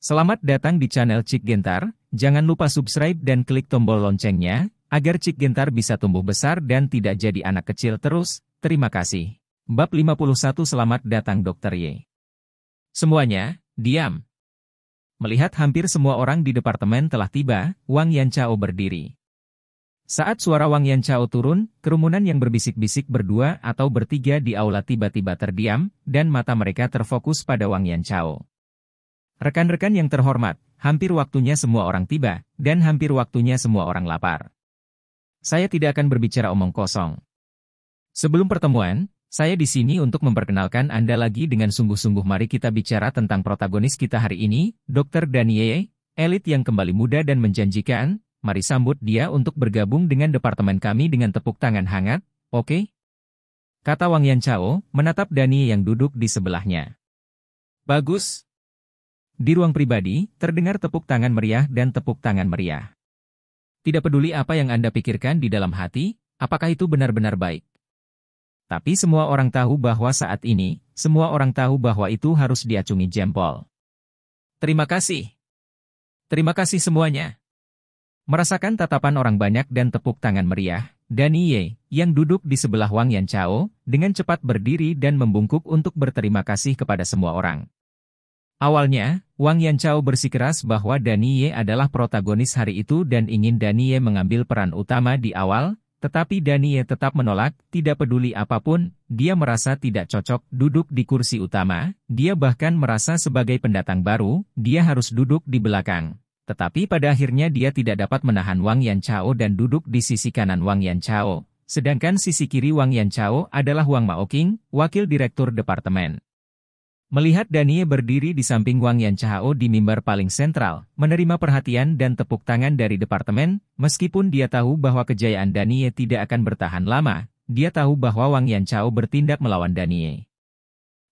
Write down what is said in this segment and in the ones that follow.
Selamat datang di channel Cik Gentar, jangan lupa subscribe dan klik tombol loncengnya, agar Cik Gentar bisa tumbuh besar dan tidak jadi anak kecil terus, terima kasih. Bab 51 Selamat datang Dokter Y. Semuanya, diam. Melihat hampir semua orang di departemen telah tiba, Wang Yanchao berdiri. Saat suara Wang Yanchao turun, kerumunan yang berbisik-bisik berdua atau bertiga di aula tiba-tiba terdiam, dan mata mereka terfokus pada Wang Yanchao. Rekan-rekan yang terhormat, hampir waktunya semua orang tiba, dan hampir waktunya semua orang lapar. Saya tidak akan berbicara omong kosong. Sebelum pertemuan, saya di sini untuk memperkenalkan Anda lagi dengan sungguh-sungguh mari kita bicara tentang protagonis kita hari ini, Dr. Daniel, elit yang kembali muda dan menjanjikan, mari sambut dia untuk bergabung dengan departemen kami dengan tepuk tangan hangat, oke? Okay? Kata Wang Yan Chao, menatap Dani yang duduk di sebelahnya. Bagus, di ruang pribadi, terdengar tepuk tangan meriah dan tepuk tangan meriah. Tidak peduli apa yang Anda pikirkan di dalam hati, apakah itu benar-benar baik. Tapi semua orang tahu bahwa saat ini, semua orang tahu bahwa itu harus diacungi jempol. Terima kasih. Terima kasih semuanya. Merasakan tatapan orang banyak dan tepuk tangan meriah, Dani Ye, yang duduk di sebelah Wang Yan Chao, dengan cepat berdiri dan membungkuk untuk berterima kasih kepada semua orang. Awalnya, Wang Yanchao bersikeras bahwa Daniye adalah protagonis hari itu dan ingin Daniye mengambil peran utama di awal, tetapi Daniye tetap menolak, tidak peduli apapun, dia merasa tidak cocok duduk di kursi utama, dia bahkan merasa sebagai pendatang baru, dia harus duduk di belakang. Tetapi pada akhirnya dia tidak dapat menahan Wang Yanchao dan duduk di sisi kanan Wang Yanchao. Sedangkan sisi kiri Wang Yanchao adalah Wang Maoking, wakil direktur departemen. Melihat Danie berdiri di samping Wang Yan Chao di mimbar paling sentral, menerima perhatian dan tepuk tangan dari departemen, meskipun dia tahu bahwa kejayaan Danie tidak akan bertahan lama, dia tahu bahwa Wang Yan Chao bertindak melawan Danie.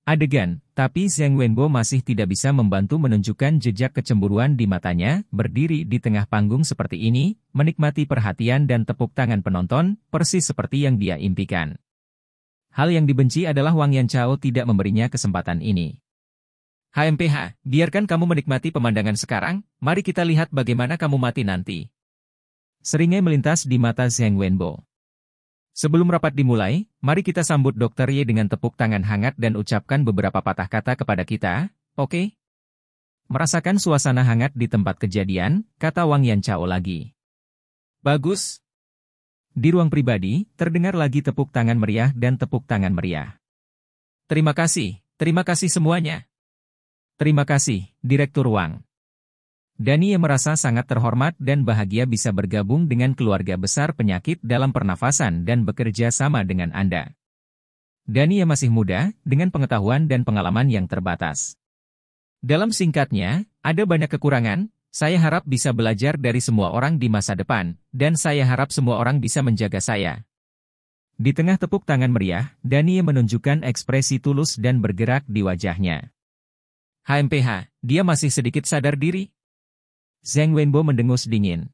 Adegan, tapi Zhang Wenbo masih tidak bisa membantu menunjukkan jejak kecemburuan di matanya, berdiri di tengah panggung seperti ini, menikmati perhatian dan tepuk tangan penonton, persis seperti yang dia impikan. Hal yang dibenci adalah Wang Yan Yanchao tidak memberinya kesempatan ini. HMPH, biarkan kamu menikmati pemandangan sekarang, mari kita lihat bagaimana kamu mati nanti. Seringai melintas di mata Zheng Wenbo. Sebelum rapat dimulai, mari kita sambut Dr. Ye dengan tepuk tangan hangat dan ucapkan beberapa patah kata kepada kita, oke? Okay? Merasakan suasana hangat di tempat kejadian, kata Wang Yan Yanchao lagi. Bagus, di ruang pribadi, terdengar lagi tepuk tangan meriah dan tepuk tangan meriah. Terima kasih, terima kasih semuanya. Terima kasih, Direktur Wang. Dani merasa sangat terhormat dan bahagia bisa bergabung dengan keluarga besar penyakit dalam pernafasan dan bekerja sama dengan Anda. Dani masih muda, dengan pengetahuan dan pengalaman yang terbatas. Dalam singkatnya, ada banyak kekurangan, saya harap bisa belajar dari semua orang di masa depan, dan saya harap semua orang bisa menjaga saya. Di tengah tepuk tangan meriah, Dani menunjukkan ekspresi tulus dan bergerak di wajahnya. HMPH, dia masih sedikit sadar diri? Zeng Wenbo mendengus dingin.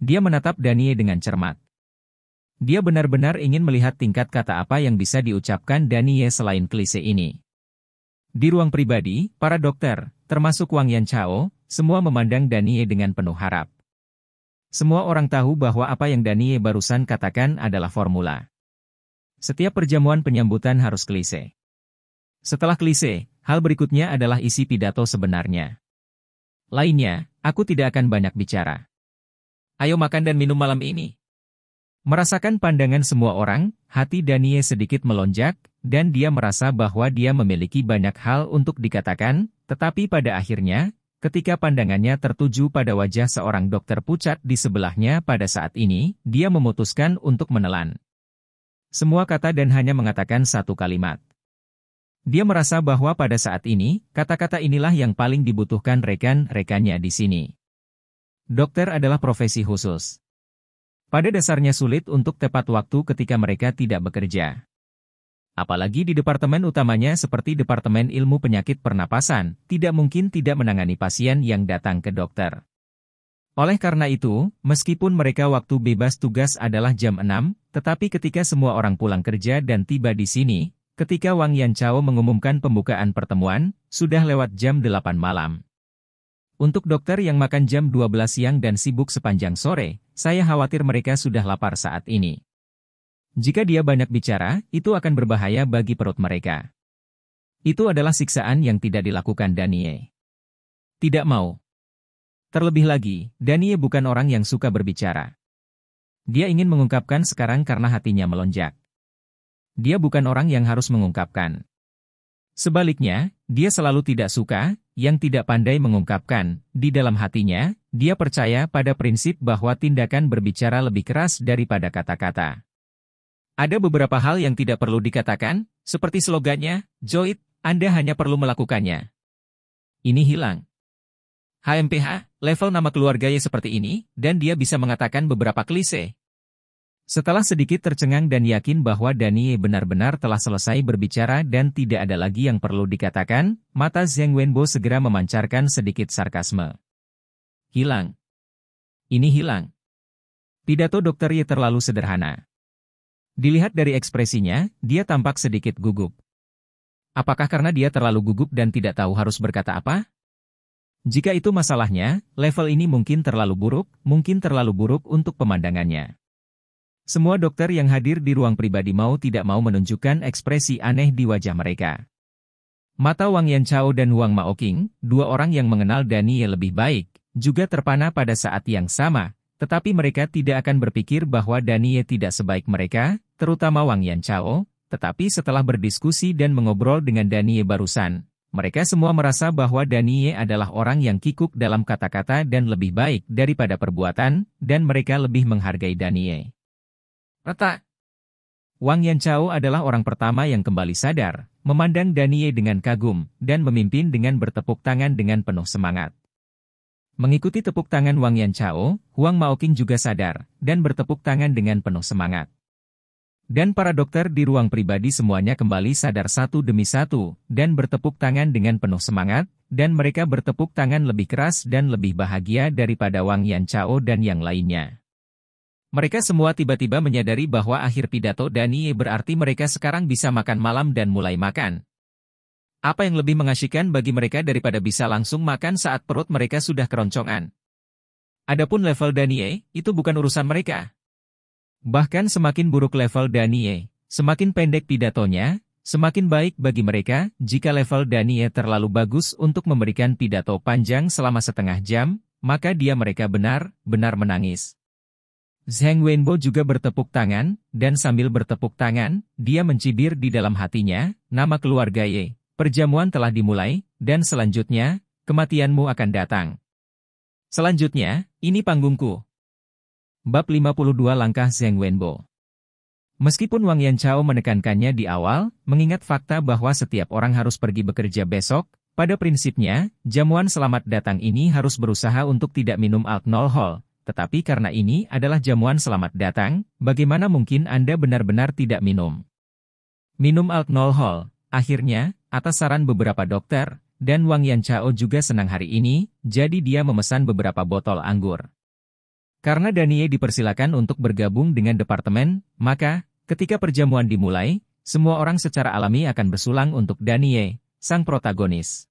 Dia menatap Dani dengan cermat. Dia benar-benar ingin melihat tingkat kata apa yang bisa diucapkan Dani selain klise ini. Di ruang pribadi, para dokter, termasuk Wang Yan Chao, semua memandang Danie dengan penuh harap. Semua orang tahu bahwa apa yang Danie barusan katakan adalah formula. Setiap perjamuan penyambutan harus klise. Setelah klise, hal berikutnya adalah isi pidato sebenarnya. Lainnya, aku tidak akan banyak bicara. Ayo makan dan minum malam ini. Merasakan pandangan semua orang, hati Danie sedikit melonjak, dan dia merasa bahwa dia memiliki banyak hal untuk dikatakan, tetapi pada akhirnya, Ketika pandangannya tertuju pada wajah seorang dokter pucat di sebelahnya pada saat ini, dia memutuskan untuk menelan. Semua kata dan hanya mengatakan satu kalimat. Dia merasa bahwa pada saat ini, kata-kata inilah yang paling dibutuhkan rekan-rekannya di sini. Dokter adalah profesi khusus. Pada dasarnya sulit untuk tepat waktu ketika mereka tidak bekerja. Apalagi di departemen utamanya seperti Departemen Ilmu Penyakit Pernapasan, tidak mungkin tidak menangani pasien yang datang ke dokter. Oleh karena itu, meskipun mereka waktu bebas tugas adalah jam 6, tetapi ketika semua orang pulang kerja dan tiba di sini, ketika Wang Yanchao mengumumkan pembukaan pertemuan, sudah lewat jam 8 malam. Untuk dokter yang makan jam 12 siang dan sibuk sepanjang sore, saya khawatir mereka sudah lapar saat ini. Jika dia banyak bicara, itu akan berbahaya bagi perut mereka. Itu adalah siksaan yang tidak dilakukan Danie. Tidak mau. Terlebih lagi, Danie bukan orang yang suka berbicara. Dia ingin mengungkapkan sekarang karena hatinya melonjak. Dia bukan orang yang harus mengungkapkan. Sebaliknya, dia selalu tidak suka, yang tidak pandai mengungkapkan. Di dalam hatinya, dia percaya pada prinsip bahwa tindakan berbicara lebih keras daripada kata-kata. Ada beberapa hal yang tidak perlu dikatakan, seperti slogannya, Joit, Anda hanya perlu melakukannya. Ini hilang. HMPH, level nama keluarga keluarganya seperti ini, dan dia bisa mengatakan beberapa klise. Setelah sedikit tercengang dan yakin bahwa Dani benar-benar telah selesai berbicara dan tidak ada lagi yang perlu dikatakan, mata Zheng Wenbo segera memancarkan sedikit sarkasme. Hilang. Ini hilang. Pidato Dokter Ye terlalu sederhana. Dilihat dari ekspresinya, dia tampak sedikit gugup. Apakah karena dia terlalu gugup dan tidak tahu harus berkata apa? Jika itu masalahnya, level ini mungkin terlalu buruk, mungkin terlalu buruk untuk pemandangannya. Semua dokter yang hadir di ruang pribadi mau tidak mau menunjukkan ekspresi aneh di wajah mereka. Mata Wang Yan Chao dan Wang Maoking, dua orang yang mengenal Daniel lebih baik, juga terpana pada saat yang sama, tetapi mereka tidak akan berpikir bahwa Daniel tidak sebaik mereka, terutama Wang Yan Chao, tetapi setelah berdiskusi dan mengobrol dengan Danie barusan, mereka semua merasa bahwa Danie adalah orang yang kikuk dalam kata-kata dan lebih baik daripada perbuatan, dan mereka lebih menghargai Danie. Retak. Wang Yan Chao adalah orang pertama yang kembali sadar, memandang Danie dengan kagum, dan memimpin dengan bertepuk tangan dengan penuh semangat. Mengikuti tepuk tangan Wang Yan Chao, Huang Maoking juga sadar, dan bertepuk tangan dengan penuh semangat. Dan para dokter di ruang pribadi semuanya kembali sadar satu demi satu, dan bertepuk tangan dengan penuh semangat, dan mereka bertepuk tangan lebih keras dan lebih bahagia daripada Wang Yan Chao dan yang lainnya. Mereka semua tiba-tiba menyadari bahwa akhir pidato Dani berarti mereka sekarang bisa makan malam dan mulai makan. Apa yang lebih mengasyikan bagi mereka daripada bisa langsung makan saat perut mereka sudah keroncongan. Adapun level Danie, itu bukan urusan mereka. Bahkan semakin buruk level Danie, semakin pendek pidatonya, semakin baik bagi mereka jika level Danie terlalu bagus untuk memberikan pidato panjang selama setengah jam, maka dia mereka benar-benar menangis. Zhang Wenbo juga bertepuk tangan, dan sambil bertepuk tangan, dia mencibir di dalam hatinya, nama keluarga Ye, perjamuan telah dimulai, dan selanjutnya, kematianmu akan datang. Selanjutnya, ini panggungku. Bab 52 Langkah Zheng Wenbo Meskipun Wang Yanchao menekankannya di awal, mengingat fakta bahwa setiap orang harus pergi bekerja besok, pada prinsipnya, jamuan selamat datang ini harus berusaha untuk tidak minum alkohol, tetapi karena ini adalah jamuan selamat datang, bagaimana mungkin Anda benar-benar tidak minum? Minum alkohol, akhirnya, atas saran beberapa dokter, dan Wang Yanchao juga senang hari ini, jadi dia memesan beberapa botol anggur. Karena Danie dipersilakan untuk bergabung dengan departemen, maka, ketika perjamuan dimulai, semua orang secara alami akan bersulang untuk Danie, sang protagonis.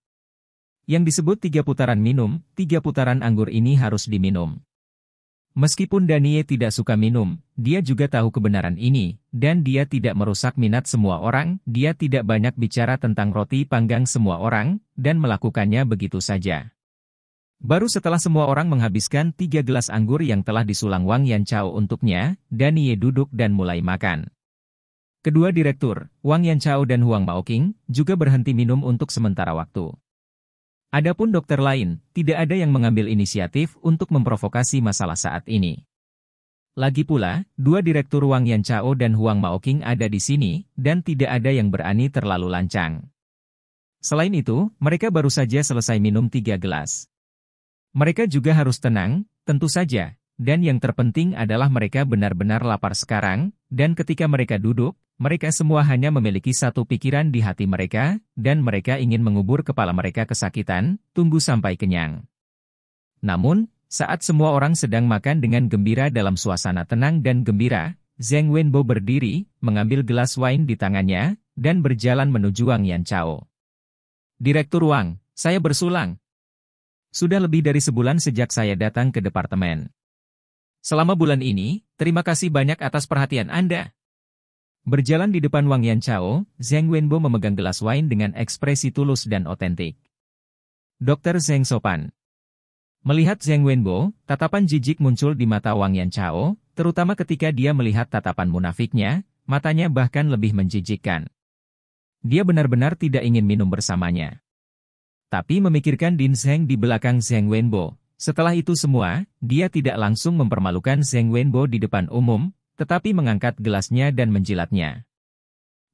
Yang disebut tiga putaran minum, tiga putaran anggur ini harus diminum. Meskipun Danie tidak suka minum, dia juga tahu kebenaran ini, dan dia tidak merusak minat semua orang, dia tidak banyak bicara tentang roti panggang semua orang, dan melakukannya begitu saja. Baru setelah semua orang menghabiskan tiga gelas anggur yang telah disulang Wang Yan Chao untuknya, Danie duduk dan mulai makan. Kedua direktur, Wang Yan Chao dan Huang Maoking juga berhenti minum untuk sementara waktu. Adapun dokter lain, tidak ada yang mengambil inisiatif untuk memprovokasi masalah saat ini. Lagi pula, dua direktur Wang Yan Chao dan Huang Maoking ada di sini, dan tidak ada yang berani terlalu lancang. Selain itu, mereka baru saja selesai minum tiga gelas. Mereka juga harus tenang, tentu saja, dan yang terpenting adalah mereka benar-benar lapar sekarang, dan ketika mereka duduk, mereka semua hanya memiliki satu pikiran di hati mereka, dan mereka ingin mengubur kepala mereka kesakitan, tunggu sampai kenyang. Namun, saat semua orang sedang makan dengan gembira dalam suasana tenang dan gembira, Zheng Wenbo berdiri, mengambil gelas wine di tangannya, dan berjalan menuju Wang Yan Chao. Direktur Wang, saya bersulang, sudah lebih dari sebulan sejak saya datang ke departemen. Selama bulan ini, terima kasih banyak atas perhatian Anda. Berjalan di depan Wang Yan Chao, Zheng Wenbo memegang gelas wine dengan ekspresi tulus dan otentik. Dokter Zheng sopan. Melihat Zheng Wenbo, tatapan jijik muncul di mata Wang Yan Chao, terutama ketika dia melihat tatapan munafiknya, matanya bahkan lebih menjijikkan. Dia benar-benar tidak ingin minum bersamanya tapi memikirkan Din Zheng di belakang Zheng Wenbo. Setelah itu semua, dia tidak langsung mempermalukan Zheng Wenbo di depan umum, tetapi mengangkat gelasnya dan menjilatnya.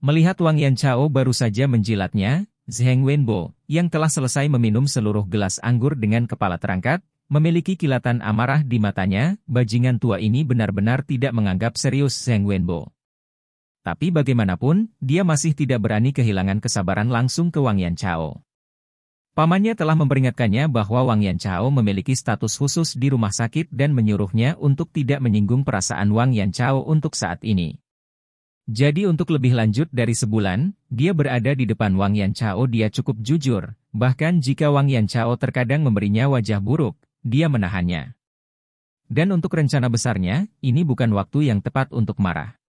Melihat Wang Yan Chao baru saja menjilatnya, Zheng Wenbo, yang telah selesai meminum seluruh gelas anggur dengan kepala terangkat, memiliki kilatan amarah di matanya, bajingan tua ini benar-benar tidak menganggap serius Zheng Wenbo. Tapi bagaimanapun, dia masih tidak berani kehilangan kesabaran langsung ke Wang Yan Chao. Pamannya telah memperingatkannya bahwa Wang Yan Yanchao memiliki status khusus di rumah sakit dan menyuruhnya untuk tidak menyinggung perasaan Wang Yan Yanchao untuk saat ini. Jadi untuk lebih lanjut dari sebulan, dia berada di depan Wang Yan Yanchao dia cukup jujur, bahkan jika Wang Yan Yanchao terkadang memberinya wajah buruk, dia menahannya. Dan untuk rencana besarnya, ini bukan waktu yang tepat untuk marah.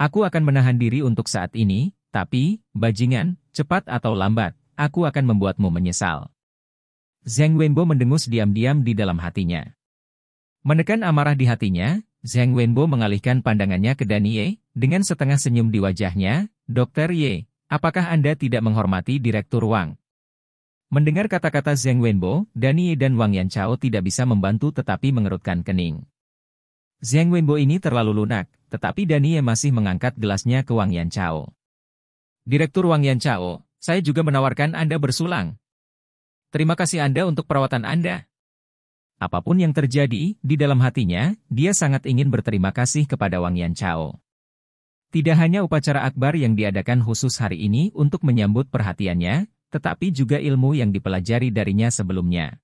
Aku akan menahan diri untuk saat ini, tapi, bajingan, cepat atau lambat, aku akan membuatmu menyesal. Zheng Wenbo mendengus diam-diam di dalam hatinya. Menekan amarah di hatinya, Zheng Wenbo mengalihkan pandangannya ke Danie, dengan setengah senyum di wajahnya, Dokter Ye, apakah Anda tidak menghormati Direktur Wang? Mendengar kata-kata Zheng Wenbo, Danie dan Wang Yanchao tidak bisa membantu tetapi mengerutkan kening. Zheng Wenbo ini terlalu lunak, tetapi Danie masih mengangkat gelasnya ke Wang Yanchao. Direktur Wang Yanchao, saya juga menawarkan Anda bersulang. Terima kasih Anda untuk perawatan Anda. Apapun yang terjadi, di dalam hatinya, dia sangat ingin berterima kasih kepada Wang Yan Chao. Tidak hanya upacara akbar yang diadakan khusus hari ini untuk menyambut perhatiannya, tetapi juga ilmu yang dipelajari darinya sebelumnya.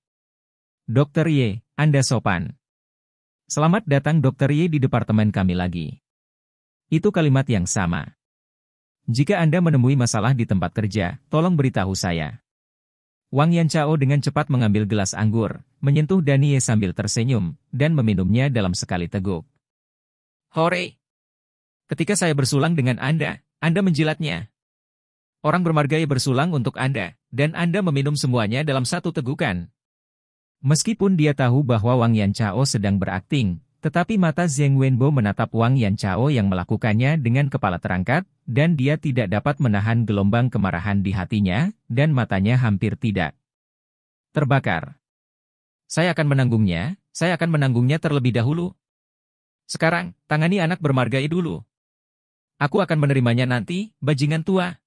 Dokter Ye, Anda sopan. Selamat datang Dokter Ye di departemen kami lagi. Itu kalimat yang sama. Jika Anda menemui masalah di tempat kerja, tolong beritahu saya. Wang Yanchao dengan cepat mengambil gelas anggur, menyentuh Danie sambil tersenyum, dan meminumnya dalam sekali teguk. Hore! Ketika saya bersulang dengan Anda, Anda menjilatnya. Orang bermargai bersulang untuk Anda, dan Anda meminum semuanya dalam satu tegukan. Meskipun dia tahu bahwa Wang Yanchao sedang berakting, tetapi mata Zheng Wenbo menatap Wang Yanchao yang melakukannya dengan kepala terangkat, dan dia tidak dapat menahan gelombang kemarahan di hatinya, dan matanya hampir tidak terbakar. Saya akan menanggungnya, saya akan menanggungnya terlebih dahulu. Sekarang, tangani anak bermarga dulu. Aku akan menerimanya nanti, bajingan tua.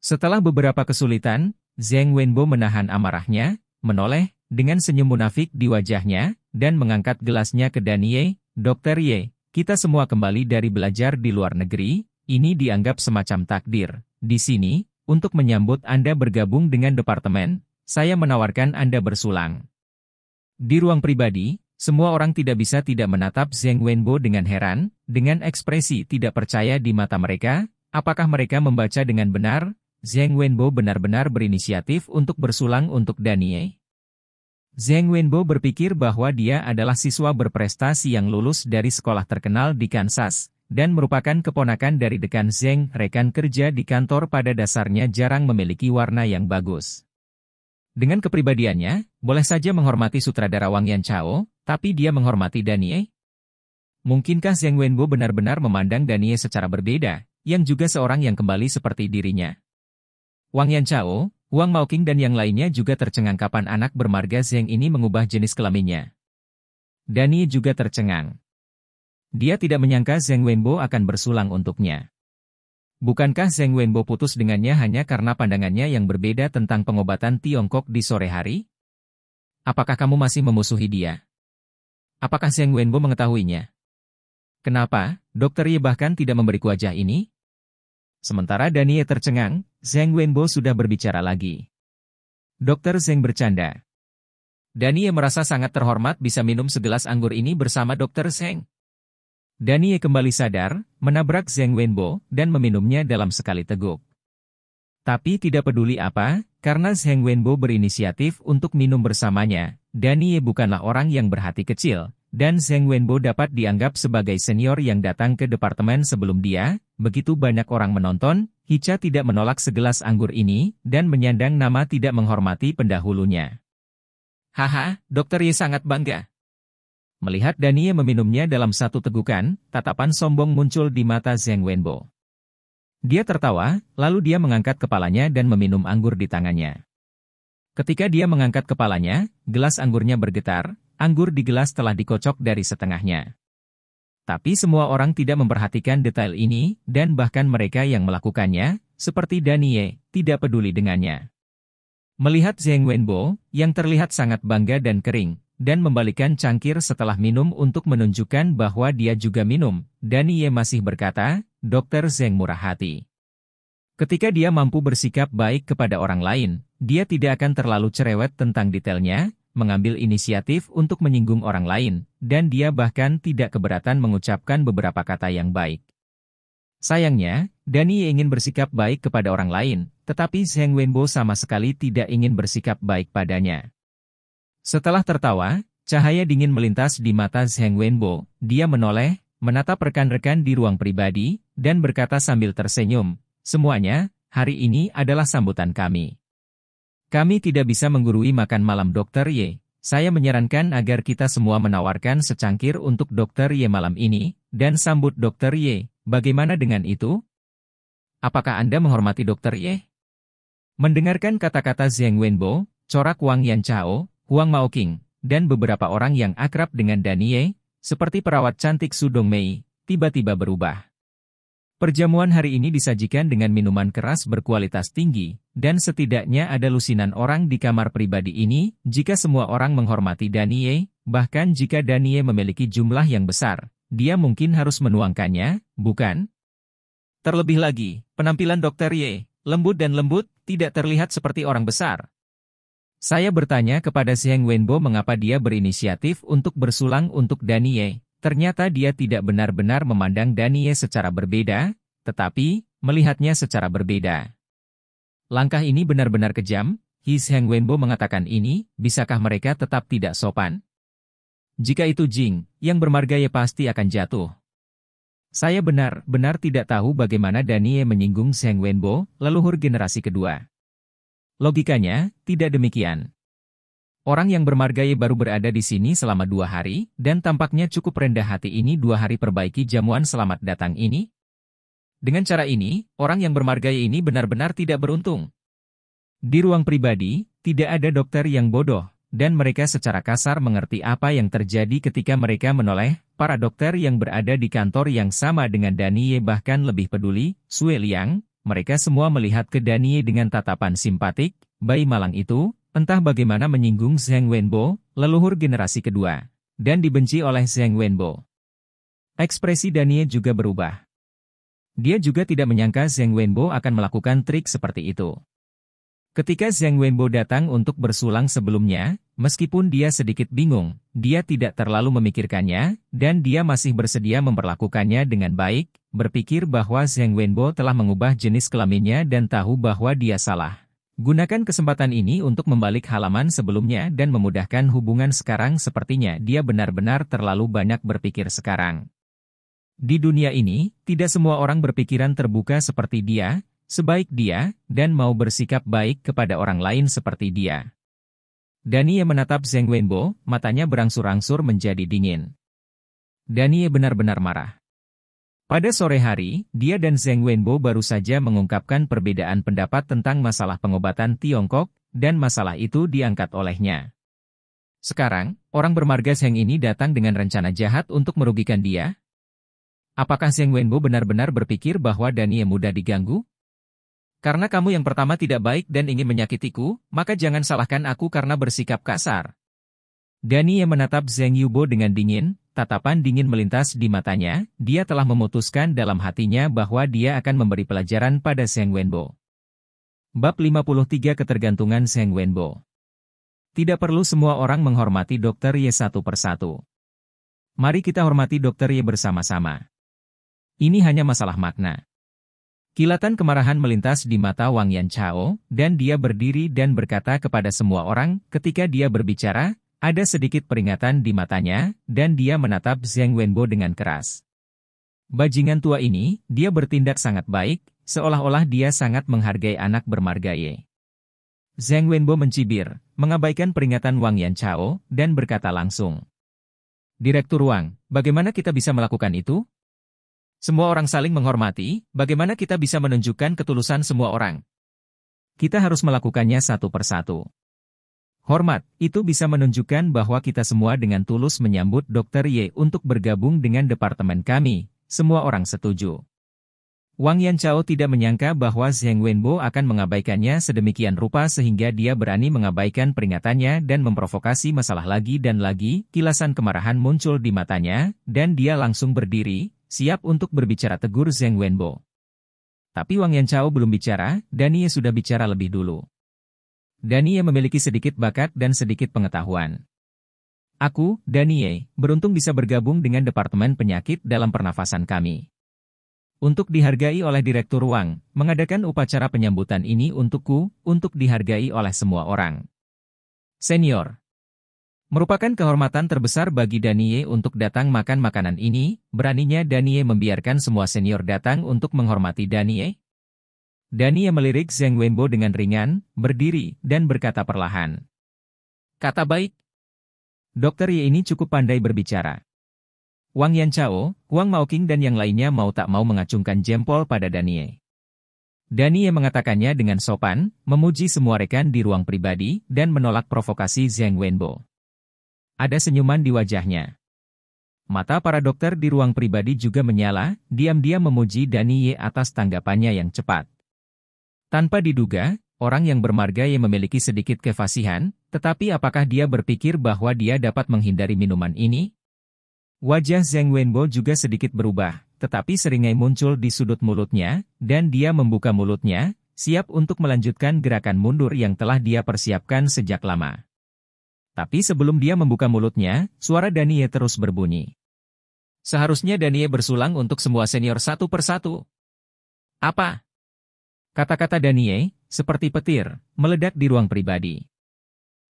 Setelah beberapa kesulitan, Zheng Wenbo menahan amarahnya, menoleh, dengan senyum munafik di wajahnya, dan mengangkat gelasnya ke Danie, Dokter Ye, kita semua kembali dari belajar di luar negeri, ini dianggap semacam takdir. Di sini, untuk menyambut Anda bergabung dengan departemen, saya menawarkan Anda bersulang. Di ruang pribadi, semua orang tidak bisa tidak menatap Zheng Wenbo dengan heran, dengan ekspresi tidak percaya di mata mereka, apakah mereka membaca dengan benar, Zheng Wenbo benar-benar berinisiatif untuk bersulang untuk Danie? Zheng Wenbo berpikir bahwa dia adalah siswa berprestasi yang lulus dari sekolah terkenal di Kansas, dan merupakan keponakan dari dekan Zheng, rekan kerja di kantor pada dasarnya jarang memiliki warna yang bagus. Dengan kepribadiannya, boleh saja menghormati sutradara Wang Yan Chao, tapi dia menghormati Danie. Mungkinkah Zheng Wenbo benar-benar memandang Danie secara berbeda, yang juga seorang yang kembali seperti dirinya? Wang Yan Chao, Wang Maoking dan yang lainnya juga tercengang kapan anak bermarga Zeng ini mengubah jenis kelaminnya. Dani juga tercengang. Dia tidak menyangka Zeng Wenbo akan bersulang untuknya. Bukankah Zeng Wenbo putus dengannya hanya karena pandangannya yang berbeda tentang pengobatan Tiongkok di sore hari? Apakah kamu masih memusuhi dia? Apakah Zeng Wenbo mengetahuinya? Kenapa, dokter Ye bahkan tidak memberiku wajah ini? Sementara Danie tercengang, Zeng Wenbo sudah berbicara lagi. Dokter Zeng bercanda. Danie merasa sangat terhormat bisa minum segelas anggur ini bersama Dokter Zeng. Danie kembali sadar, menabrak Zeng Wenbo, dan meminumnya dalam sekali teguk. Tapi tidak peduli apa, karena Zeng Wenbo berinisiatif untuk minum bersamanya, Danie bukanlah orang yang berhati kecil, dan Zheng Wenbo dapat dianggap sebagai senior yang datang ke departemen sebelum dia, begitu banyak orang menonton, Hicha tidak menolak segelas anggur ini, dan menyandang nama tidak menghormati pendahulunya. Haha, dokter Ye sangat bangga. Melihat Danie meminumnya dalam satu tegukan, tatapan sombong muncul di mata Zheng Wenbo. Dia tertawa, lalu dia mengangkat kepalanya dan meminum anggur di tangannya. Ketika dia mengangkat kepalanya, gelas anggurnya bergetar, anggur di gelas telah dikocok dari setengahnya. Tapi semua orang tidak memperhatikan detail ini, dan bahkan mereka yang melakukannya, seperti Danie, tidak peduli dengannya. Melihat Zheng Wenbo, yang terlihat sangat bangga dan kering, dan membalikan cangkir setelah minum untuk menunjukkan bahwa dia juga minum, Danie masih berkata, Dokter Zheng murah hati. Ketika dia mampu bersikap baik kepada orang lain, dia tidak akan terlalu cerewet tentang detailnya, mengambil inisiatif untuk menyinggung orang lain, dan dia bahkan tidak keberatan mengucapkan beberapa kata yang baik. Sayangnya, Dani ingin bersikap baik kepada orang lain, tetapi Zheng Wenbo sama sekali tidak ingin bersikap baik padanya. Setelah tertawa, cahaya dingin melintas di mata Zheng Wenbo, dia menoleh, menatap rekan-rekan di ruang pribadi, dan berkata sambil tersenyum, semuanya, hari ini adalah sambutan kami. Kami tidak bisa menggurui makan malam Dokter Ye. Saya menyarankan agar kita semua menawarkan secangkir untuk Dokter Ye malam ini, dan sambut Dokter Ye. Bagaimana dengan itu? Apakah Anda menghormati Dokter Ye? Mendengarkan kata-kata Zheng Wenbo, corak Wang Yan Chao, Huang Maoqing, dan beberapa orang yang akrab dengan Danie, seperti perawat cantik Sudong Mei, tiba-tiba berubah. Perjamuan hari ini disajikan dengan minuman keras berkualitas tinggi, dan setidaknya ada lusinan orang di kamar pribadi ini, jika semua orang menghormati Danie, bahkan jika Danie memiliki jumlah yang besar, dia mungkin harus menuangkannya, bukan? Terlebih lagi, penampilan Dr. Ye lembut dan lembut, tidak terlihat seperti orang besar. Saya bertanya kepada Siang Wenbo mengapa dia berinisiatif untuk bersulang untuk Danie, Ternyata dia tidak benar-benar memandang Danie secara berbeda, tetapi melihatnya secara berbeda. Langkah ini benar-benar kejam, His Heng Wenbo mengatakan ini, bisakah mereka tetap tidak sopan? Jika itu Jing, yang bermarga ya pasti akan jatuh. Saya benar-benar tidak tahu bagaimana Danie menyinggung Seng Wenbo, leluhur generasi kedua. Logikanya, tidak demikian. Orang yang bermargai baru berada di sini selama dua hari, dan tampaknya cukup rendah hati ini dua hari perbaiki jamuan selamat datang ini. Dengan cara ini, orang yang bermargai ini benar-benar tidak beruntung. Di ruang pribadi, tidak ada dokter yang bodoh, dan mereka secara kasar mengerti apa yang terjadi ketika mereka menoleh, para dokter yang berada di kantor yang sama dengan Danie bahkan lebih peduli, Sue Liang, mereka semua melihat ke Danie dengan tatapan simpatik, bayi malang itu, Entah bagaimana menyinggung Zheng Wenbo, leluhur generasi kedua, dan dibenci oleh Zheng Wenbo. Ekspresi Danie juga berubah. Dia juga tidak menyangka Zheng Wenbo akan melakukan trik seperti itu. Ketika Zheng Wenbo datang untuk bersulang sebelumnya, meskipun dia sedikit bingung, dia tidak terlalu memikirkannya, dan dia masih bersedia memperlakukannya dengan baik, berpikir bahwa Zheng Wenbo telah mengubah jenis kelaminnya dan tahu bahwa dia salah. Gunakan kesempatan ini untuk membalik halaman sebelumnya dan memudahkan hubungan sekarang sepertinya dia benar-benar terlalu banyak berpikir sekarang. Di dunia ini, tidak semua orang berpikiran terbuka seperti dia, sebaik dia, dan mau bersikap baik kepada orang lain seperti dia. Dania menatap Zheng Wenbo, matanya berangsur-angsur menjadi dingin. Dania benar-benar marah. Pada sore hari, dia dan Zheng Wenbo baru saja mengungkapkan perbedaan pendapat tentang masalah pengobatan Tiongkok, dan masalah itu diangkat olehnya. Sekarang, orang bermarga Zheng ini datang dengan rencana jahat untuk merugikan dia? Apakah Zheng Wenbo benar-benar berpikir bahwa Danie mudah diganggu? Karena kamu yang pertama tidak baik dan ingin menyakitiku, maka jangan salahkan aku karena bersikap kasar. Danie menatap Zheng Yubo dengan dingin, tatapan dingin melintas di matanya, dia telah memutuskan dalam hatinya bahwa dia akan memberi pelajaran pada Seng Wenbo. Bab 53 Ketergantungan Seng Wenbo Tidak perlu semua orang menghormati Dokter Ye satu persatu. Mari kita hormati Dokter Ye bersama-sama. Ini hanya masalah makna. Kilatan kemarahan melintas di mata Wang Yan Chao, dan dia berdiri dan berkata kepada semua orang ketika dia berbicara, ada sedikit peringatan di matanya, dan dia menatap Zheng Wenbo dengan keras. Bajingan tua ini, dia bertindak sangat baik, seolah-olah dia sangat menghargai anak bermarga Ye. Zheng Wenbo mencibir, mengabaikan peringatan Wang Yan Chao, dan berkata langsung. Direktur Wang, bagaimana kita bisa melakukan itu? Semua orang saling menghormati, bagaimana kita bisa menunjukkan ketulusan semua orang? Kita harus melakukannya satu persatu. Hormat, itu bisa menunjukkan bahwa kita semua dengan tulus menyambut Dr. Ye untuk bergabung dengan departemen kami, semua orang setuju. Wang Yanchao tidak menyangka bahwa Zheng Wenbo akan mengabaikannya sedemikian rupa sehingga dia berani mengabaikan peringatannya dan memprovokasi masalah lagi dan lagi, kilasan kemarahan muncul di matanya, dan dia langsung berdiri, siap untuk berbicara tegur Zheng Wenbo. Tapi Wang Yanchao belum bicara, dan ia sudah bicara lebih dulu. Danie memiliki sedikit bakat dan sedikit pengetahuan. Aku, Danie, beruntung bisa bergabung dengan Departemen Penyakit dalam pernafasan kami. Untuk dihargai oleh Direktur ruang, mengadakan upacara penyambutan ini untukku, untuk dihargai oleh semua orang. Senior Merupakan kehormatan terbesar bagi Danie untuk datang makan makanan ini, beraninya Danie membiarkan semua senior datang untuk menghormati Danie, Dania melirik Zhang Wenbo dengan ringan, berdiri, dan berkata perlahan. Kata baik. Dokter Ye ini cukup pandai berbicara. Wang Yanchao, Wang Maoking dan yang lainnya mau tak mau mengacungkan jempol pada Danie. Danie mengatakannya dengan sopan, memuji semua rekan di ruang pribadi, dan menolak provokasi Zheng Wenbo. Ada senyuman di wajahnya. Mata para dokter di ruang pribadi juga menyala, diam-diam memuji Danie atas tanggapannya yang cepat. Tanpa diduga, orang yang bermarga yang memiliki sedikit kefasihan, tetapi apakah dia berpikir bahwa dia dapat menghindari minuman ini? Wajah Zhang Wenbo juga sedikit berubah, tetapi seringai muncul di sudut mulutnya, dan dia membuka mulutnya, siap untuk melanjutkan gerakan mundur yang telah dia persiapkan sejak lama. Tapi sebelum dia membuka mulutnya, suara Danie terus berbunyi. Seharusnya Danie bersulang untuk semua senior satu persatu. Apa? Kata-kata Daniye seperti petir, meledak di ruang pribadi.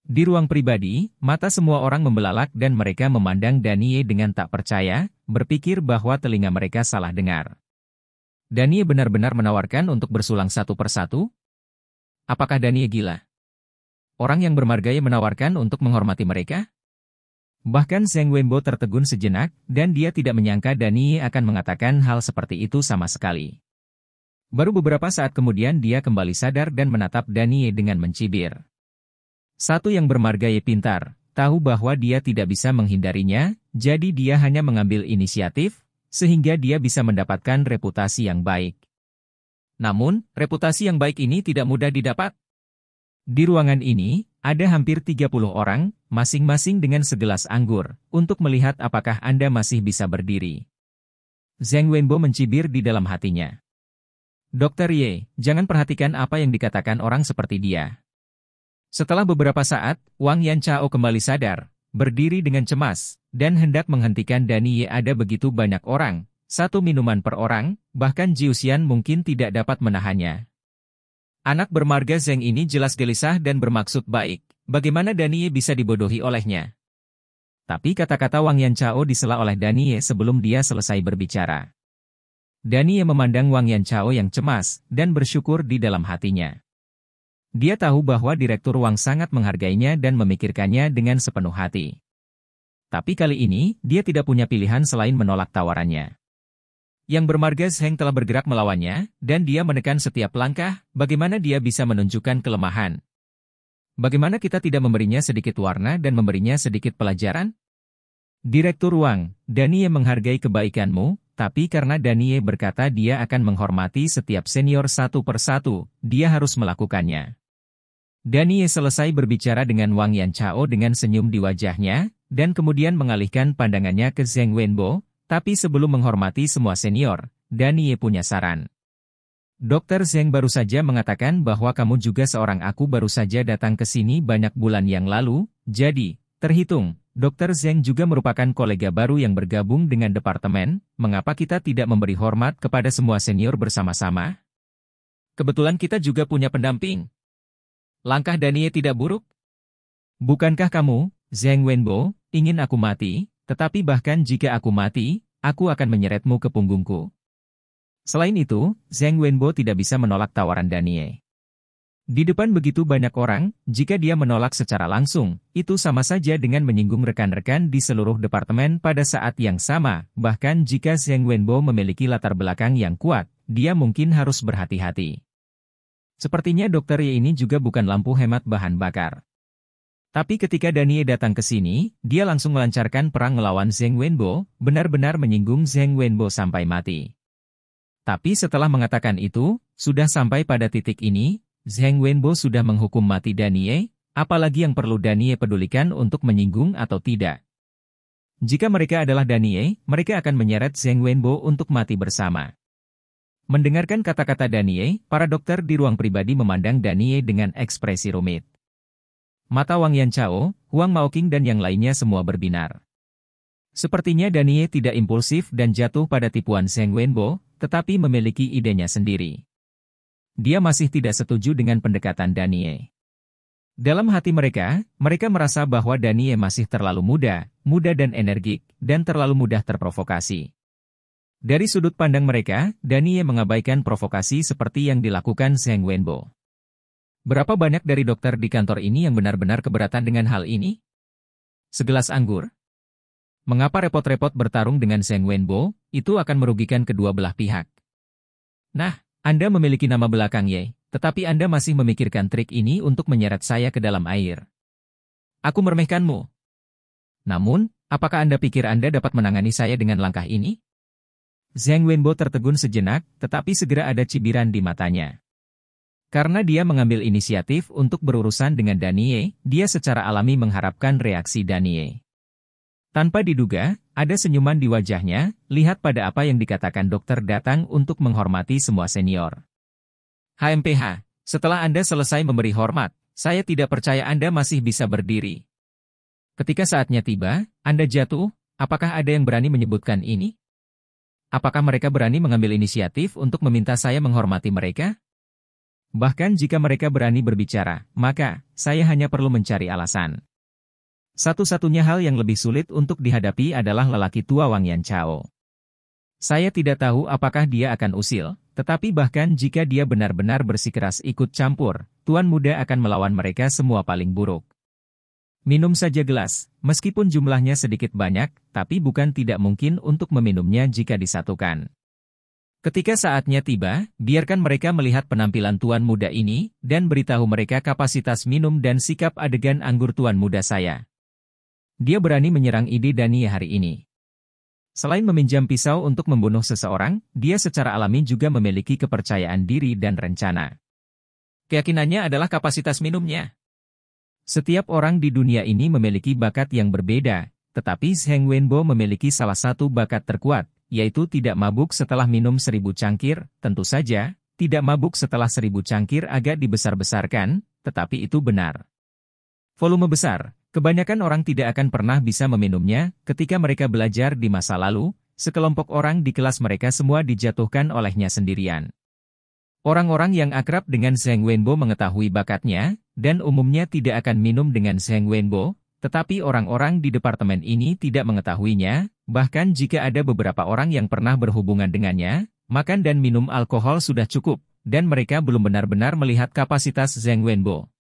Di ruang pribadi, mata semua orang membelalak dan mereka memandang Daniye dengan tak percaya, berpikir bahwa telinga mereka salah dengar. Daniye benar-benar menawarkan untuk bersulang satu persatu? Apakah Daniye gila? Orang yang bermargai menawarkan untuk menghormati mereka? Bahkan Zeng Wenbo tertegun sejenak, dan dia tidak menyangka Daniye akan mengatakan hal seperti itu sama sekali. Baru beberapa saat kemudian dia kembali sadar dan menatap Danie dengan mencibir. Satu yang bermarga Ye pintar, tahu bahwa dia tidak bisa menghindarinya, jadi dia hanya mengambil inisiatif, sehingga dia bisa mendapatkan reputasi yang baik. Namun, reputasi yang baik ini tidak mudah didapat. Di ruangan ini, ada hampir 30 orang, masing-masing dengan segelas anggur, untuk melihat apakah Anda masih bisa berdiri. Zeng Wenbo mencibir di dalam hatinya. Dokter Ye, jangan perhatikan apa yang dikatakan orang seperti dia. Setelah beberapa saat, Wang Yan Chao kembali sadar, berdiri dengan cemas, dan hendak menghentikan Dani Ye ada begitu banyak orang, satu minuman per orang, bahkan Xian mungkin tidak dapat menahannya. Anak bermarga Zeng ini jelas gelisah dan bermaksud baik, bagaimana Dani Ye bisa dibodohi olehnya. Tapi kata-kata Wang Yan Chao disela oleh Dani Ye sebelum dia selesai berbicara yang memandang Wang Yanchao yang cemas dan bersyukur di dalam hatinya. Dia tahu bahwa Direktur Wang sangat menghargainya dan memikirkannya dengan sepenuh hati. Tapi kali ini, dia tidak punya pilihan selain menolak tawarannya. Yang bermarga Zheng telah bergerak melawannya, dan dia menekan setiap langkah, bagaimana dia bisa menunjukkan kelemahan. Bagaimana kita tidak memberinya sedikit warna dan memberinya sedikit pelajaran? Direktur Wang, Dani yang menghargai kebaikanmu, tapi karena Danie berkata dia akan menghormati setiap senior satu persatu, dia harus melakukannya. Danie selesai berbicara dengan Wang Yan Chao dengan senyum di wajahnya, dan kemudian mengalihkan pandangannya ke Zheng Wenbo, tapi sebelum menghormati semua senior, Danie punya saran. Dokter Zeng baru saja mengatakan bahwa kamu juga seorang aku baru saja datang ke sini banyak bulan yang lalu, jadi, terhitung, Dr. Zeng juga merupakan kolega baru yang bergabung dengan departemen, mengapa kita tidak memberi hormat kepada semua senior bersama-sama? Kebetulan kita juga punya pendamping. Langkah Danie tidak buruk? Bukankah kamu, Zeng Wenbo, ingin aku mati, tetapi bahkan jika aku mati, aku akan menyeretmu ke punggungku. Selain itu, Zeng Wenbo tidak bisa menolak tawaran Danie. Di depan begitu banyak orang, jika dia menolak secara langsung, itu sama saja dengan menyinggung rekan-rekan di seluruh departemen pada saat yang sama. Bahkan jika Zheng Wenbo memiliki latar belakang yang kuat, dia mungkin harus berhati-hati. Sepertinya dokter Ye ini juga bukan lampu hemat bahan bakar. Tapi ketika Danie datang ke sini, dia langsung melancarkan perang melawan Zheng Wenbo, benar-benar menyinggung Zheng Wenbo sampai mati. Tapi setelah mengatakan itu, sudah sampai pada titik ini, Zheng Wenbo sudah menghukum mati Danie, apalagi yang perlu Danie pedulikan untuk menyinggung atau tidak. Jika mereka adalah Danie, mereka akan menyeret Zheng Wenbo untuk mati bersama. Mendengarkan kata-kata Danie, para dokter di ruang pribadi memandang Danie dengan ekspresi rumit. Mata Wang Yan Chao, Huang Maoking dan yang lainnya semua berbinar. Sepertinya Danie tidak impulsif dan jatuh pada tipuan Zheng Wenbo, tetapi memiliki idenya sendiri dia masih tidak setuju dengan pendekatan Danie. Dalam hati mereka, mereka merasa bahwa Danie masih terlalu muda, muda dan energik, dan terlalu mudah terprovokasi. Dari sudut pandang mereka, Danie mengabaikan provokasi seperti yang dilakukan Seng Wenbo. Berapa banyak dari dokter di kantor ini yang benar-benar keberatan dengan hal ini? Segelas anggur. Mengapa repot-repot bertarung dengan Seng Wenbo, itu akan merugikan kedua belah pihak. Nah, anda memiliki nama belakang Ye, tetapi Anda masih memikirkan trik ini untuk menyeret saya ke dalam air. Aku meremehkanmu. Namun, apakah Anda pikir Anda dapat menangani saya dengan langkah ini? Zhang Wenbo tertegun sejenak, tetapi segera ada cibiran di matanya. Karena dia mengambil inisiatif untuk berurusan dengan Danie, dia secara alami mengharapkan reaksi Danie. Tanpa diduga, ada senyuman di wajahnya, lihat pada apa yang dikatakan dokter datang untuk menghormati semua senior. HMPH, setelah Anda selesai memberi hormat, saya tidak percaya Anda masih bisa berdiri. Ketika saatnya tiba, Anda jatuh, apakah ada yang berani menyebutkan ini? Apakah mereka berani mengambil inisiatif untuk meminta saya menghormati mereka? Bahkan jika mereka berani berbicara, maka saya hanya perlu mencari alasan. Satu-satunya hal yang lebih sulit untuk dihadapi adalah lelaki tua Wang Yan Chao. Saya tidak tahu apakah dia akan usil, tetapi bahkan jika dia benar-benar bersikeras ikut campur, Tuan Muda akan melawan mereka semua paling buruk. Minum saja gelas, meskipun jumlahnya sedikit banyak, tapi bukan tidak mungkin untuk meminumnya jika disatukan. Ketika saatnya tiba, biarkan mereka melihat penampilan Tuan Muda ini, dan beritahu mereka kapasitas minum dan sikap adegan anggur Tuan Muda saya dia berani menyerang Ide Dania hari ini. Selain meminjam pisau untuk membunuh seseorang, dia secara alami juga memiliki kepercayaan diri dan rencana. Keyakinannya adalah kapasitas minumnya. Setiap orang di dunia ini memiliki bakat yang berbeda, tetapi Zheng Wenbo memiliki salah satu bakat terkuat, yaitu tidak mabuk setelah minum seribu cangkir, tentu saja, tidak mabuk setelah seribu cangkir agak dibesar-besarkan, tetapi itu benar. Volume besar, Kebanyakan orang tidak akan pernah bisa meminumnya ketika mereka belajar di masa lalu, sekelompok orang di kelas mereka semua dijatuhkan olehnya sendirian. Orang-orang yang akrab dengan Zheng Wenbo mengetahui bakatnya, dan umumnya tidak akan minum dengan Zheng Wenbo, tetapi orang-orang di departemen ini tidak mengetahuinya, bahkan jika ada beberapa orang yang pernah berhubungan dengannya, makan dan minum alkohol sudah cukup, dan mereka belum benar-benar melihat kapasitas Zheng Wenbo.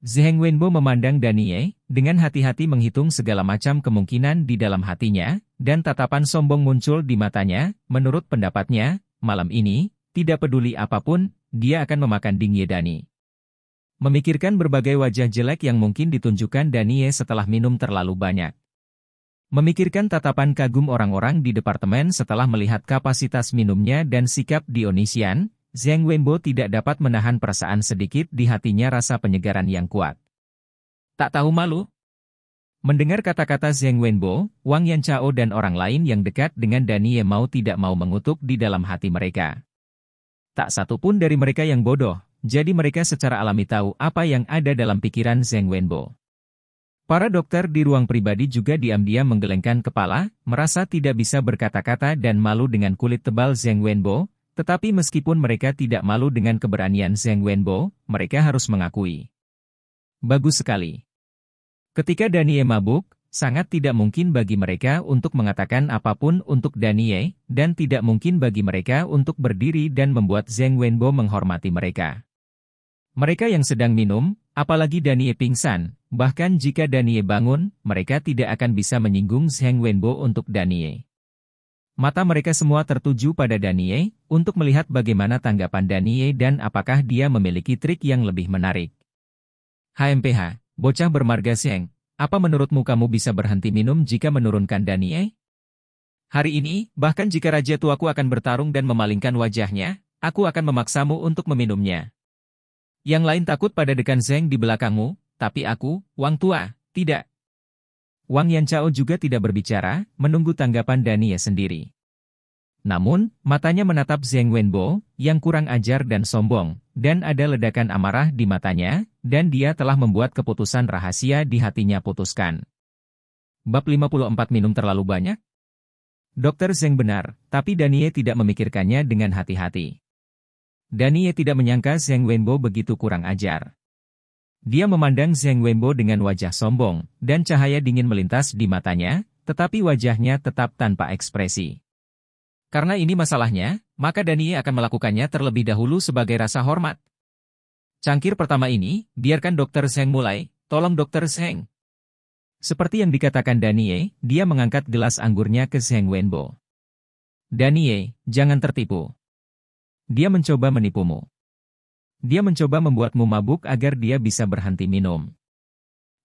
Zheng Wenbo memandang Danie, dengan hati-hati menghitung segala macam kemungkinan di dalam hatinya, dan tatapan sombong muncul di matanya, menurut pendapatnya, malam ini, tidak peduli apapun, dia akan memakan Dingye Dani. Memikirkan berbagai wajah jelek yang mungkin ditunjukkan Danie setelah minum terlalu banyak. Memikirkan tatapan kagum orang-orang di departemen setelah melihat kapasitas minumnya dan sikap Dionisian, Zhang Wenbo tidak dapat menahan perasaan sedikit di hatinya rasa penyegaran yang kuat. Tak tahu malu? Mendengar kata-kata Zhang Wenbo, Wang Yanchao dan orang lain yang dekat dengan Daniye mau tidak mau mengutuk di dalam hati mereka. Tak satu pun dari mereka yang bodoh, jadi mereka secara alami tahu apa yang ada dalam pikiran Zhang Wenbo. Para dokter di ruang pribadi juga diam-diam menggelengkan kepala, merasa tidak bisa berkata-kata dan malu dengan kulit tebal Zheng Wenbo, tetapi meskipun mereka tidak malu dengan keberanian Zheng Wenbo, mereka harus mengakui. Bagus sekali. Ketika Danie mabuk, sangat tidak mungkin bagi mereka untuk mengatakan apapun untuk Danie, dan tidak mungkin bagi mereka untuk berdiri dan membuat Zheng Wenbo menghormati mereka. Mereka yang sedang minum, apalagi Danie pingsan, bahkan jika Danie bangun, mereka tidak akan bisa menyinggung Zheng Wenbo untuk Danie. Mata mereka semua tertuju pada Danie untuk melihat bagaimana tanggapan Danie dan apakah dia memiliki trik yang lebih menarik. HMPH, bocah bermarga Seng, apa menurutmu kamu bisa berhenti minum jika menurunkan Danie? Hari ini, bahkan jika Raja Tuaku akan bertarung dan memalingkan wajahnya, aku akan memaksamu untuk meminumnya. Yang lain takut pada dekan Zeng di belakangmu, tapi aku, Wang Tua, tidak. Wang Yanchao juga tidak berbicara, menunggu tanggapan Dania sendiri. Namun, matanya menatap Zheng Wenbo, yang kurang ajar dan sombong, dan ada ledakan amarah di matanya, dan dia telah membuat keputusan rahasia di hatinya putuskan. Bab 54 Minum Terlalu Banyak? Dokter Zeng benar, tapi Danie tidak memikirkannya dengan hati-hati. Danie tidak menyangka Zeng Wenbo begitu kurang ajar. Dia memandang Zheng Wenbo dengan wajah sombong, dan cahaya dingin melintas di matanya, tetapi wajahnya tetap tanpa ekspresi. Karena ini masalahnya, maka Danie akan melakukannya terlebih dahulu sebagai rasa hormat. Cangkir pertama ini, biarkan Dokter Zheng mulai, tolong Dokter Zheng. Seperti yang dikatakan Danie, dia mengangkat gelas anggurnya ke Zheng Wenbo. Danie, jangan tertipu. Dia mencoba menipumu. Dia mencoba membuatmu mabuk agar dia bisa berhenti minum.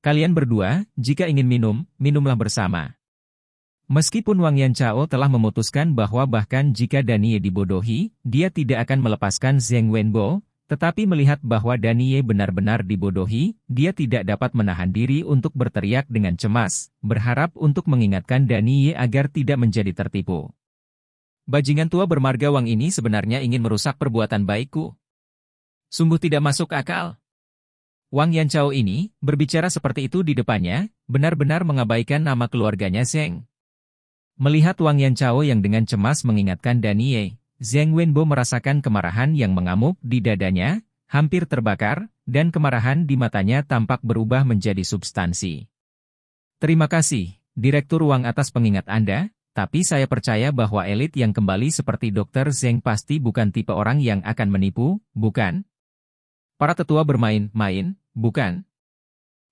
Kalian berdua, jika ingin minum, minumlah bersama. Meskipun Wang Yan Chao telah memutuskan bahwa bahkan jika Danie dibodohi, dia tidak akan melepaskan Zheng Wenbo, tetapi melihat bahwa Danie benar-benar dibodohi, dia tidak dapat menahan diri untuk berteriak dengan cemas, berharap untuk mengingatkan Danie agar tidak menjadi tertipu. Bajingan tua bermarga Wang ini sebenarnya ingin merusak perbuatan baikku. Sungguh tidak masuk akal. Wang Yanchao ini, berbicara seperti itu di depannya, benar-benar mengabaikan nama keluarganya Zeng. Melihat Wang Yanchao yang dengan cemas mengingatkan Danie, Zeng Wenbo merasakan kemarahan yang mengamuk di dadanya, hampir terbakar, dan kemarahan di matanya tampak berubah menjadi substansi. Terima kasih, Direktur Wang atas pengingat Anda, tapi saya percaya bahwa elit yang kembali seperti Dr. Zeng pasti bukan tipe orang yang akan menipu, bukan? Para tetua bermain-main, bukan?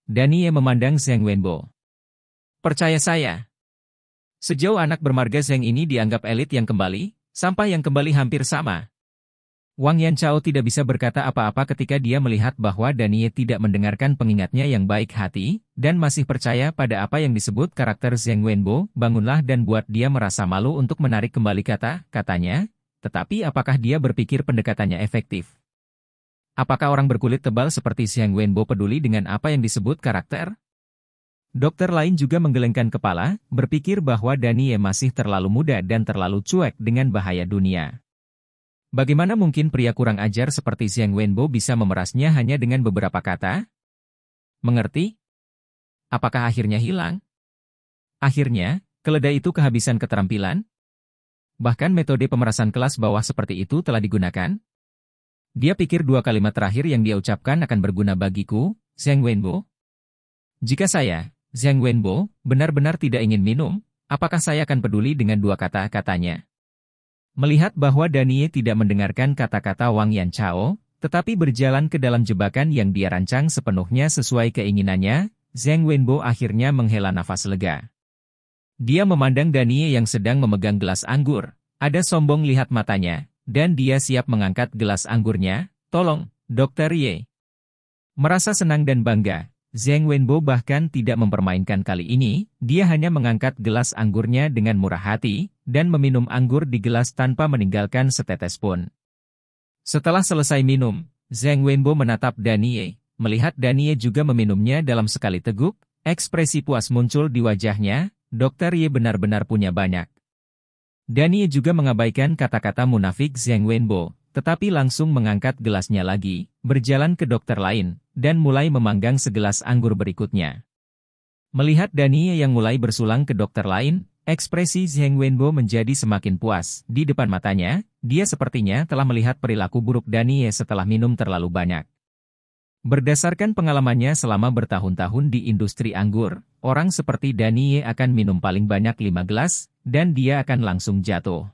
Danie memandang Zheng Wenbo. Percaya saya. Sejauh anak bermarga Zheng ini dianggap elit yang kembali, sampah yang kembali hampir sama. Wang Yan Yanchao tidak bisa berkata apa-apa ketika dia melihat bahwa Danie tidak mendengarkan pengingatnya yang baik hati, dan masih percaya pada apa yang disebut karakter Zheng Wenbo, bangunlah dan buat dia merasa malu untuk menarik kembali kata-katanya, tetapi apakah dia berpikir pendekatannya efektif? Apakah orang berkulit tebal seperti Xiang Wenbo peduli dengan apa yang disebut karakter? Dokter lain juga menggelengkan kepala, berpikir bahwa Danie masih terlalu muda dan terlalu cuek dengan bahaya dunia. Bagaimana mungkin pria kurang ajar seperti Xiang Wenbo bisa memerasnya hanya dengan beberapa kata? Mengerti? Apakah akhirnya hilang? Akhirnya, keledai itu kehabisan keterampilan? Bahkan metode pemerasan kelas bawah seperti itu telah digunakan? Dia pikir dua kalimat terakhir yang dia ucapkan akan berguna bagiku, Zhang Wenbo. Jika saya, Zhang Wenbo, benar-benar tidak ingin minum, apakah saya akan peduli dengan dua kata-katanya? Melihat bahwa Danie tidak mendengarkan kata-kata Wang Yan Chao, tetapi berjalan ke dalam jebakan yang dia rancang sepenuhnya sesuai keinginannya, Zhang Wenbo akhirnya menghela nafas lega. Dia memandang Danie yang sedang memegang gelas anggur. Ada sombong lihat matanya, dan dia siap mengangkat gelas anggurnya, tolong, Dokter Ye. Merasa senang dan bangga, Zheng Wenbo bahkan tidak mempermainkan kali ini, dia hanya mengangkat gelas anggurnya dengan murah hati, dan meminum anggur di gelas tanpa meninggalkan setetes pun. Setelah selesai minum, Zheng Wenbo menatap Danie, melihat Danie juga meminumnya dalam sekali teguk, ekspresi puas muncul di wajahnya, Dokter Ye benar-benar punya banyak. Danie juga mengabaikan kata-kata munafik Zheng Wenbo, tetapi langsung mengangkat gelasnya lagi, berjalan ke dokter lain, dan mulai memanggang segelas anggur berikutnya. Melihat Danie yang mulai bersulang ke dokter lain, ekspresi Zheng Wenbo menjadi semakin puas. Di depan matanya, dia sepertinya telah melihat perilaku buruk Danie setelah minum terlalu banyak. Berdasarkan pengalamannya selama bertahun-tahun di industri anggur, orang seperti Danie akan minum paling banyak 5 gelas, dan dia akan langsung jatuh.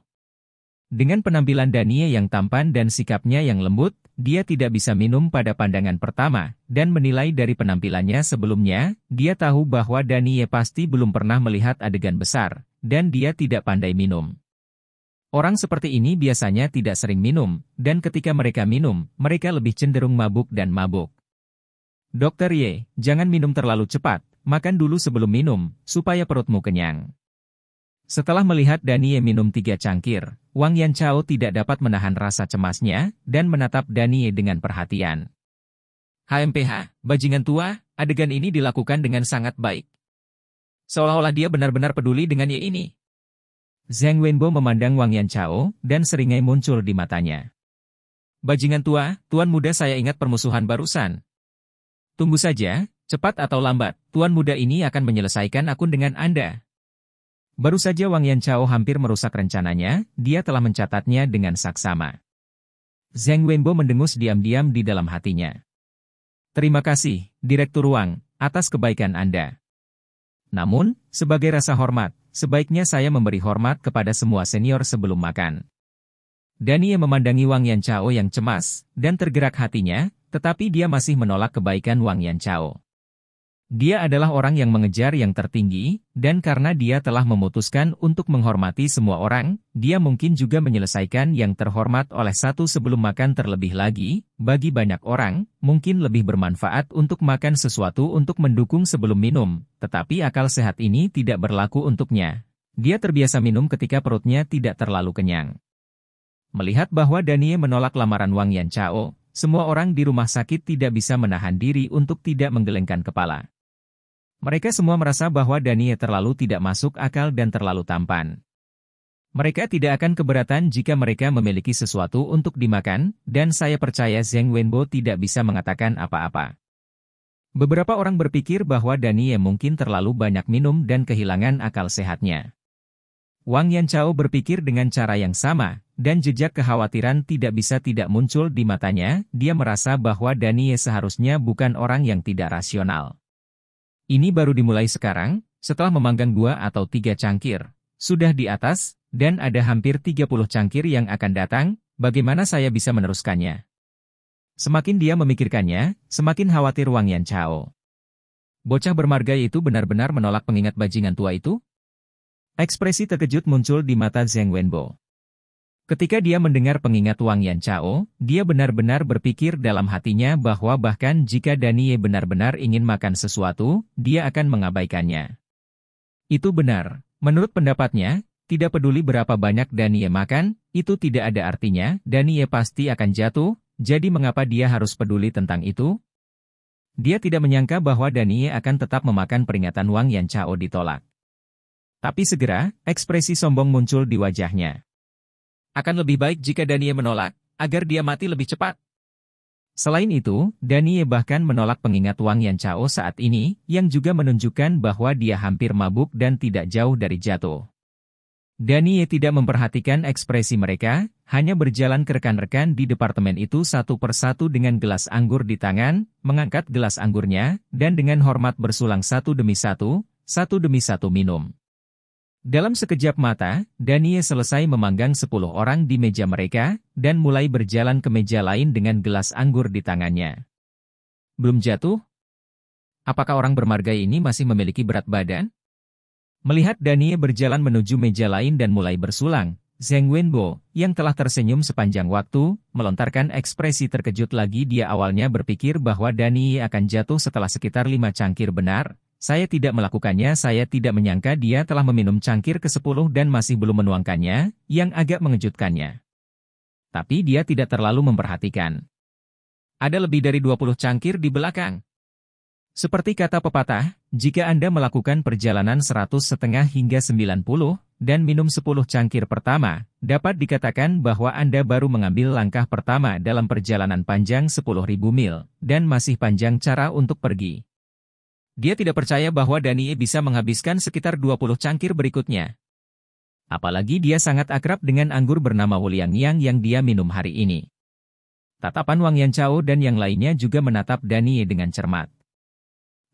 Dengan penampilan Dania yang tampan dan sikapnya yang lembut, dia tidak bisa minum pada pandangan pertama, dan menilai dari penampilannya sebelumnya, dia tahu bahwa Dania pasti belum pernah melihat adegan besar, dan dia tidak pandai minum. Orang seperti ini biasanya tidak sering minum, dan ketika mereka minum, mereka lebih cenderung mabuk dan mabuk. Dokter Ye, jangan minum terlalu cepat, makan dulu sebelum minum, supaya perutmu kenyang. Setelah melihat Danie minum tiga cangkir, Wang Yanchao tidak dapat menahan rasa cemasnya dan menatap Danie dengan perhatian. HMPH, bajingan tua, adegan ini dilakukan dengan sangat baik. Seolah-olah dia benar-benar peduli dengan Ye ini. Zhang Wenbo memandang Wang Yanchao dan seringai muncul di matanya. Bajingan tua, tuan muda saya ingat permusuhan barusan. Tunggu saja, cepat atau lambat, tuan muda ini akan menyelesaikan akun dengan Anda, Baru saja Wang Yan Yanchao hampir merusak rencananya, dia telah mencatatnya dengan saksama. Zheng Wenbo mendengus diam-diam di dalam hatinya. Terima kasih, Direktur Wang, atas kebaikan Anda. Namun, sebagai rasa hormat, sebaiknya saya memberi hormat kepada semua senior sebelum makan. Dania memandangi Wang Yan Yanchao yang cemas, dan tergerak hatinya, tetapi dia masih menolak kebaikan Wang Yan Yanchao. Dia adalah orang yang mengejar yang tertinggi, dan karena dia telah memutuskan untuk menghormati semua orang, dia mungkin juga menyelesaikan yang terhormat oleh satu sebelum makan terlebih lagi, bagi banyak orang, mungkin lebih bermanfaat untuk makan sesuatu untuk mendukung sebelum minum, tetapi akal sehat ini tidak berlaku untuknya. Dia terbiasa minum ketika perutnya tidak terlalu kenyang. Melihat bahwa Danie menolak lamaran Wang Yan Chao, semua orang di rumah sakit tidak bisa menahan diri untuk tidak menggelengkan kepala. Mereka semua merasa bahwa Daniel terlalu tidak masuk akal dan terlalu tampan. Mereka tidak akan keberatan jika mereka memiliki sesuatu untuk dimakan, dan saya percaya Zheng Wenbo tidak bisa mengatakan apa-apa. Beberapa orang berpikir bahwa Daniel mungkin terlalu banyak minum dan kehilangan akal sehatnya. Wang Yanchao berpikir dengan cara yang sama, dan jejak kekhawatiran tidak bisa tidak muncul di matanya, dia merasa bahwa Daniel seharusnya bukan orang yang tidak rasional. Ini baru dimulai sekarang, setelah memanggang dua atau tiga cangkir. Sudah di atas, dan ada hampir 30 cangkir yang akan datang, bagaimana saya bisa meneruskannya? Semakin dia memikirkannya, semakin khawatir Wang Yan Chao. Bocah bermarga itu benar-benar menolak pengingat bajingan tua itu? Ekspresi terkejut muncul di mata Zheng Wenbo. Ketika dia mendengar pengingat Wang Yan Chao, dia benar-benar berpikir dalam hatinya bahwa bahkan jika Danie benar-benar ingin makan sesuatu, dia akan mengabaikannya. Itu benar. Menurut pendapatnya, tidak peduli berapa banyak Danie makan, itu tidak ada artinya, Danie pasti akan jatuh, jadi mengapa dia harus peduli tentang itu? Dia tidak menyangka bahwa Danie akan tetap memakan peringatan Wang Yan Chao ditolak. Tapi segera, ekspresi sombong muncul di wajahnya akan lebih baik jika Danie menolak, agar dia mati lebih cepat. Selain itu, Danie bahkan menolak pengingat Wang Yan Chao saat ini, yang juga menunjukkan bahwa dia hampir mabuk dan tidak jauh dari jatuh. Danie tidak memperhatikan ekspresi mereka, hanya berjalan ke rekan-rekan di departemen itu satu persatu dengan gelas anggur di tangan, mengangkat gelas anggurnya, dan dengan hormat bersulang satu demi satu, satu demi satu minum. Dalam sekejap mata, Daniye selesai memanggang sepuluh orang di meja mereka, dan mulai berjalan ke meja lain dengan gelas anggur di tangannya. Belum jatuh? Apakah orang bermarga ini masih memiliki berat badan? Melihat Daniye berjalan menuju meja lain dan mulai bersulang, Zheng Wenbo, yang telah tersenyum sepanjang waktu, melontarkan ekspresi terkejut lagi dia awalnya berpikir bahwa Daniye akan jatuh setelah sekitar lima cangkir benar, saya tidak melakukannya, saya tidak menyangka dia telah meminum cangkir ke-10 dan masih belum menuangkannya, yang agak mengejutkannya. Tapi dia tidak terlalu memperhatikan. Ada lebih dari 20 cangkir di belakang. Seperti kata pepatah, jika Anda melakukan perjalanan 100 setengah hingga 90 dan minum 10 cangkir pertama, dapat dikatakan bahwa Anda baru mengambil langkah pertama dalam perjalanan panjang 10.000 mil dan masih panjang cara untuk pergi. Dia tidak percaya bahwa Danie bisa menghabiskan sekitar 20 cangkir berikutnya. Apalagi dia sangat akrab dengan anggur bernama Wuliang Yang yang dia minum hari ini. Tatapan Wang Yan Chao dan yang lainnya juga menatap Danie dengan cermat.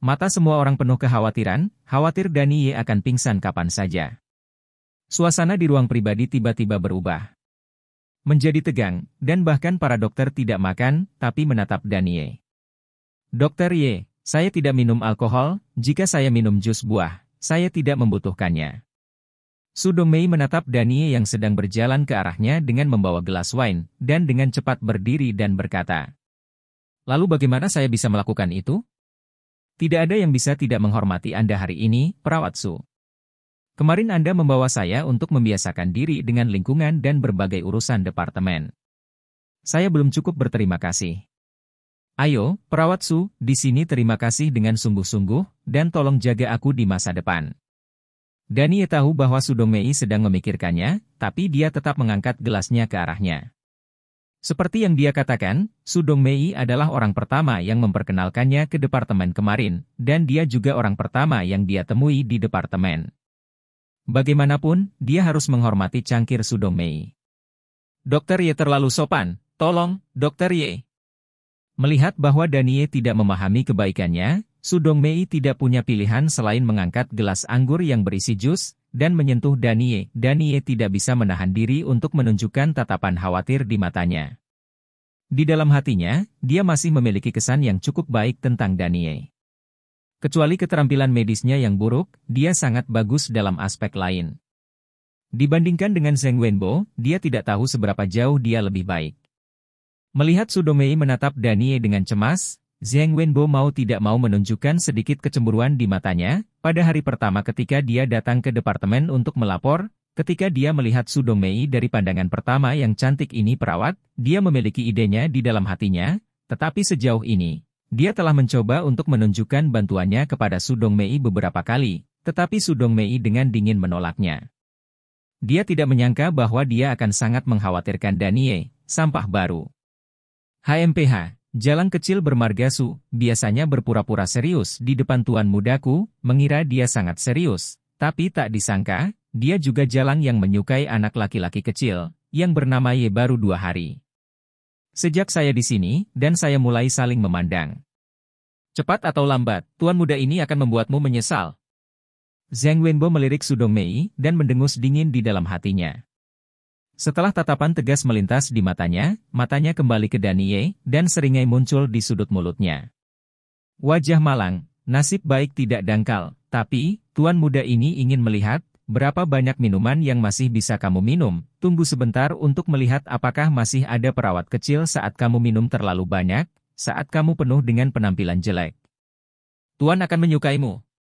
Mata semua orang penuh kekhawatiran, khawatir Danie akan pingsan kapan saja. Suasana di ruang pribadi tiba-tiba berubah. Menjadi tegang, dan bahkan para dokter tidak makan, tapi menatap Danie. Dokter Ye, saya tidak minum alkohol, jika saya minum jus buah, saya tidak membutuhkannya. Sudomei menatap Dani yang sedang berjalan ke arahnya dengan membawa gelas wine, dan dengan cepat berdiri dan berkata, Lalu bagaimana saya bisa melakukan itu? Tidak ada yang bisa tidak menghormati Anda hari ini, perawat Su. Kemarin Anda membawa saya untuk membiasakan diri dengan lingkungan dan berbagai urusan departemen. Saya belum cukup berterima kasih. Ayo, perawat Su, di sini terima kasih dengan sungguh-sungguh, dan tolong jaga aku di masa depan. Dani tahu bahwa Mei sedang memikirkannya, tapi dia tetap mengangkat gelasnya ke arahnya. Seperti yang dia katakan, Mei adalah orang pertama yang memperkenalkannya ke departemen kemarin, dan dia juga orang pertama yang dia temui di departemen. Bagaimanapun, dia harus menghormati cangkir Mei. Dokter Ye terlalu sopan, tolong, Dokter Ye. Melihat bahwa Danie tidak memahami kebaikannya, Sudong Mei tidak punya pilihan selain mengangkat gelas anggur yang berisi jus, dan menyentuh Danie. Danie tidak bisa menahan diri untuk menunjukkan tatapan khawatir di matanya. Di dalam hatinya, dia masih memiliki kesan yang cukup baik tentang Danie. Kecuali keterampilan medisnya yang buruk, dia sangat bagus dalam aspek lain. Dibandingkan dengan Zeng Wenbo, dia tidak tahu seberapa jauh dia lebih baik. Melihat Sudomei menatap Danie dengan cemas, Zheng Wenbo mau tidak mau menunjukkan sedikit kecemburuan di matanya, pada hari pertama ketika dia datang ke departemen untuk melapor, ketika dia melihat Sudomei dari pandangan pertama yang cantik ini perawat, dia memiliki idenya di dalam hatinya, tetapi sejauh ini, dia telah mencoba untuk menunjukkan bantuannya kepada Sudomei beberapa kali, tetapi Sudomei dengan dingin menolaknya. Dia tidak menyangka bahwa dia akan sangat mengkhawatirkan Danie, sampah baru. HMPH, jalan kecil bermarga Su, biasanya berpura-pura serius di depan tuan mudaku, mengira dia sangat serius, tapi tak disangka, dia juga jalan yang menyukai anak laki-laki kecil, yang bernama Ye baru dua hari. Sejak saya di sini, dan saya mulai saling memandang. Cepat atau lambat, tuan muda ini akan membuatmu menyesal. Zhang Wenbo melirik Sudomei dan mendengus dingin di dalam hatinya. Setelah tatapan tegas melintas di matanya, matanya kembali ke Daniye, dan seringai muncul di sudut mulutnya. Wajah malang, nasib baik tidak dangkal, tapi, tuan muda ini ingin melihat, berapa banyak minuman yang masih bisa kamu minum, tunggu sebentar untuk melihat apakah masih ada perawat kecil saat kamu minum terlalu banyak, saat kamu penuh dengan penampilan jelek. Tuan akan menyukaimu.